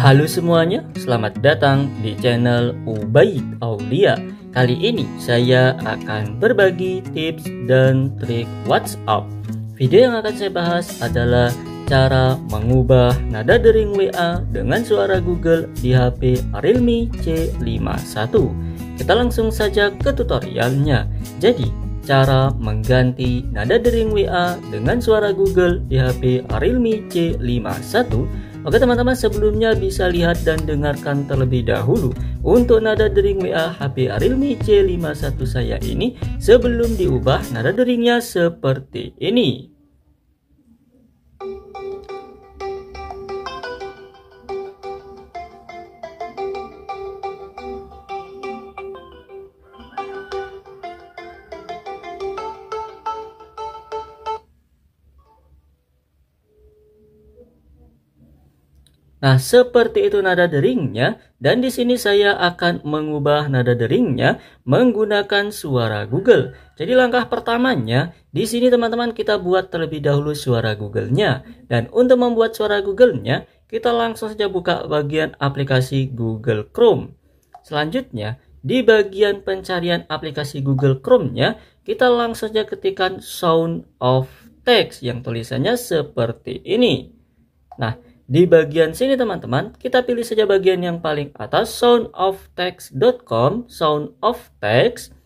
Halo semuanya, selamat datang di channel Ubaid Aulia. Kali ini saya akan berbagi tips dan trik WhatsApp. Video yang akan saya bahas adalah cara mengubah nada dering WA dengan suara Google di HP Realme C51. Kita langsung saja ke tutorialnya. Jadi, cara mengganti nada dering WA dengan suara Google di HP Realme C51 Oke teman-teman sebelumnya bisa lihat dan dengarkan terlebih dahulu untuk nada dering WA HP Realme C51 saya ini sebelum diubah nada deringnya seperti ini. Nah, seperti itu nada deringnya dan di sini saya akan mengubah nada deringnya menggunakan suara Google. Jadi langkah pertamanya di sini teman-teman kita buat terlebih dahulu suara Google-nya dan untuk membuat suara Google-nya kita langsung saja buka bagian aplikasi Google Chrome. Selanjutnya, di bagian pencarian aplikasi Google Chrome-nya, kita langsung saja ketikkan sound of text yang tulisannya seperti ini. Nah, di bagian sini teman-teman, kita pilih saja bagian yang paling atas soundoftext.com, sound of text.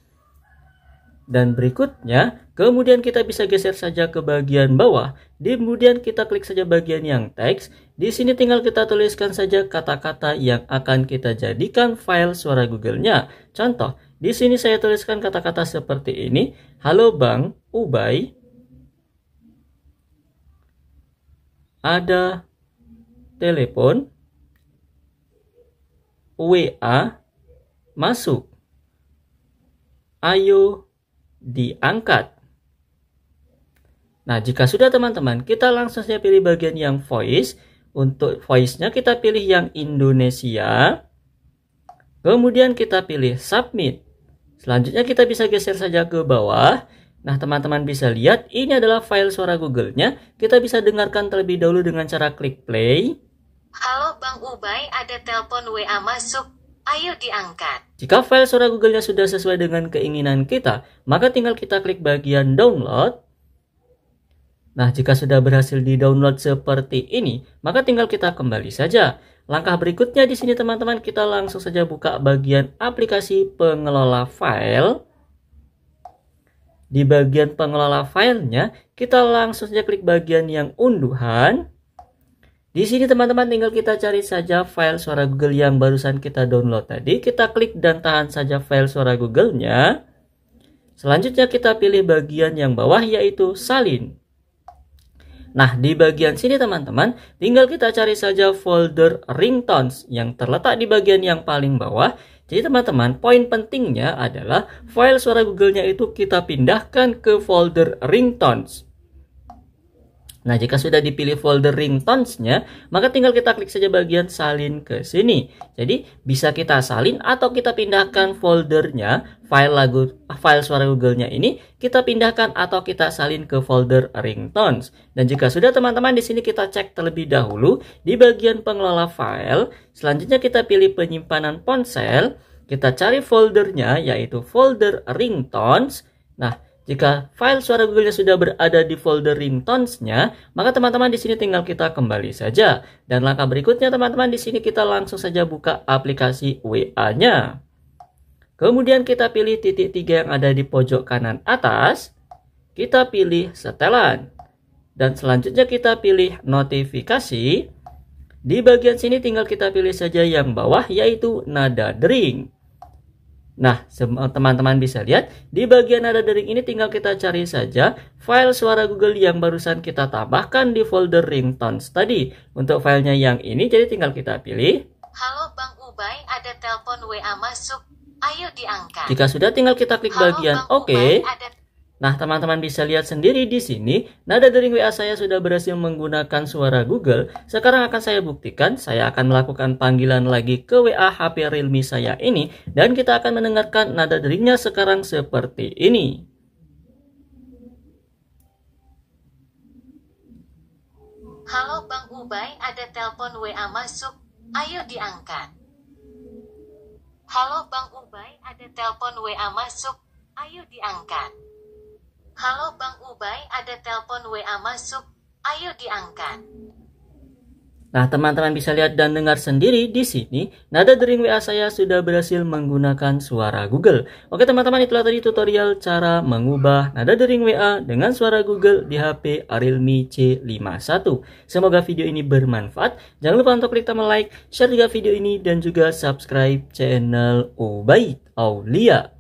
Dan berikutnya, kemudian kita bisa geser saja ke bagian bawah. di Kemudian kita klik saja bagian yang teks. Di sini tinggal kita tuliskan saja kata-kata yang akan kita jadikan file suara Google-nya. Contoh, di sini saya tuliskan kata-kata seperti ini. Halo Bang Ubay. Ada telepon, WA masuk. Ayo diangkat. Nah, jika sudah teman-teman, kita langsung saja pilih bagian yang voice. Untuk voice-nya kita pilih yang Indonesia. Kemudian kita pilih submit. Selanjutnya kita bisa geser saja ke bawah Nah, teman-teman bisa lihat ini adalah file suara Google-nya. Kita bisa dengarkan terlebih dahulu dengan cara klik play. Halo Bang Ubay, ada telepon WA masuk. Ayo diangkat. Jika file suara Google-nya sudah sesuai dengan keinginan kita, maka tinggal kita klik bagian download. Nah, jika sudah berhasil di-download seperti ini, maka tinggal kita kembali saja. Langkah berikutnya di sini teman-teman kita langsung saja buka bagian aplikasi pengelola file. Di bagian pengelola filenya, kita langsung saja klik bagian yang unduhan. Di sini teman-teman tinggal kita cari saja file suara Google yang barusan kita download tadi. Kita klik dan tahan saja file suara Google-nya. Selanjutnya kita pilih bagian yang bawah yaitu salin. Nah, di bagian sini teman-teman, tinggal kita cari saja folder ringtones yang terletak di bagian yang paling bawah jadi teman-teman, poin pentingnya adalah file suara Google-nya itu kita pindahkan ke folder ringtones. Nah, jika sudah dipilih folder ringtones-nya, maka tinggal kita klik saja bagian salin ke sini. Jadi, bisa kita salin atau kita pindahkan foldernya, file lagu file suara Google-nya ini kita pindahkan atau kita salin ke folder ringtones. Dan jika sudah teman-teman di sini kita cek terlebih dahulu di bagian pengelola file, selanjutnya kita pilih penyimpanan ponsel, kita cari foldernya yaitu folder ringtones. Nah, jika file suara Google-nya sudah berada di folder ringtones-nya, maka teman-teman di sini tinggal kita kembali saja. Dan langkah berikutnya teman-teman di sini kita langsung saja buka aplikasi WA-nya. Kemudian kita pilih titik tiga yang ada di pojok kanan atas. Kita pilih setelan. Dan selanjutnya kita pilih notifikasi. Di bagian sini tinggal kita pilih saja yang bawah yaitu nada dering. Nah, eh, teman-teman bisa lihat di bagian nada dering ini tinggal kita cari saja file suara Google yang barusan kita tambahkan di folder ringtones tadi. Untuk filenya yang ini, jadi tinggal kita pilih. Halo Bang Ubay, ada telepon WA masuk. Ayo diangkat. Jika sudah, tinggal kita klik Halo, bagian Bang OK. ada Nah, teman-teman bisa lihat sendiri di sini, nada dering WA saya sudah berhasil menggunakan suara Google. Sekarang akan saya buktikan, saya akan melakukan panggilan lagi ke WA HP Realme saya ini, dan kita akan mendengarkan nada deringnya sekarang seperti ini. Halo Bang Ubay, ada telepon WA masuk, ayo diangkat. Halo Bang Ubay, ada telepon WA masuk, ayo diangkat. Halo Bang Ubay, ada telepon WA masuk. Ayo diangkat. Nah, teman-teman bisa lihat dan dengar sendiri di sini, nada dering WA saya sudah berhasil menggunakan suara Google. Oke, teman-teman, itulah tadi tutorial cara mengubah nada dering WA dengan suara Google di HP Realme C51. Semoga video ini bermanfaat. Jangan lupa untuk klik tombol like, share juga video ini, dan juga subscribe channel Ubaid Aulia.